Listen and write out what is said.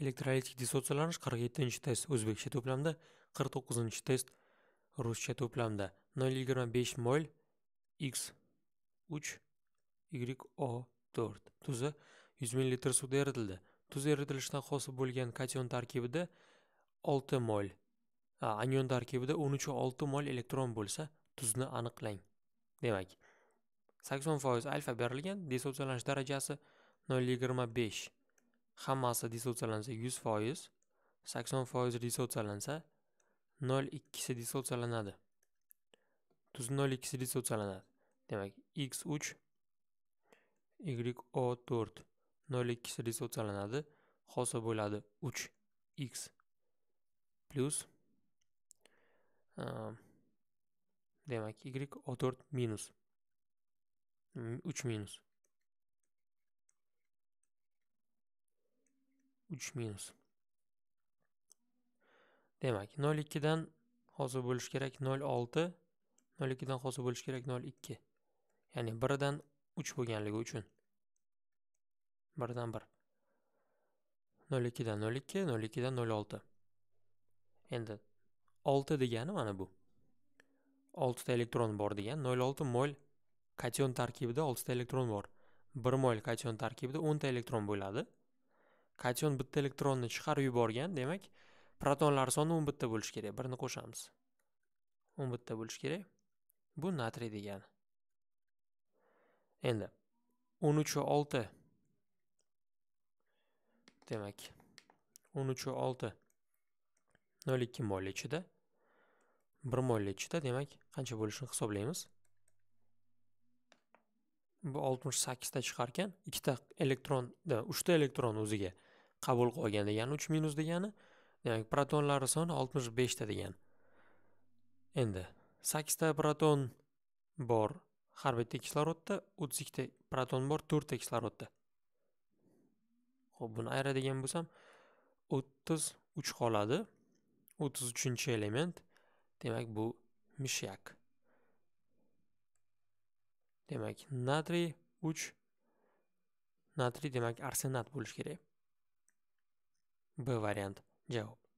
elektrolitik dissotsialanish 47 test o'zbekcha to'plamda 49 test ruscha to'plamda 0.25 mol x 3 y o 4. tuzi 100 ml suvda eritildi tuz eritilishidan hosil bo'lgan kation tarkibida 6 mol anion tarkibida 13.6 mol elektron bo'lsa tuzni aniqlang demak 80% alfa berilgan dissotsialanish darajasi 0.25 hammasi dissotsiyalansa 100%, 80% dissotsiyalansa 0.2 si dissotsiyalanadi. Tuz 0.2 si dissotsiyalanadi. Demak, x3 yo4 0.2 si dissotsiyalanadi, hosil bo'ladi 3x plus e, demak y o4 minus 3 minus 3 minus demak 0.2 dan hosil gerek kerak 0.6 0.2 dan hosil gerek kerak 0.2 ya'ni 1 dan 3 bo'lganligi uchun 1 dan 1 0.2 dan 0.2 0.2 dan 0.6 endi 6 degani mana bu 6 ta elektron bor degan 0.6 mol kation tarkibida 6 ta elektron bor 1 mol kation tarkibida 10 ta elektron bo'ladi kation bitta elektronni chiqarib yuborgan demak protonlar soni o'n bitta bo'lishi kerak birni qo'shamiz o'n bitta bo'lishi kerak bu natriy degani endi o'n uchu olti demak o'n uchu olti nol ikki mol ichida bir mol ichida demak qancha bo'lishini hisoblaymiz bu oltmish sakkizta chiqarkan ikkita elektron uchta elektron o'ziga qabul qilgan degani uch minus degani demak protonlari soni oltmish beshta degani endi sakkizta proton bor har bitta kislorodda o'ttiz ikkita proton bor to'rtta kislorodda ho'p buni ayiradigan bo'lsam o'ttiz uch qoladi o'ttiz uchinchi element demak bu mishyak demak natriy uch natriy demak arsenat bo'lishi kerak Б вариант. Джаваб.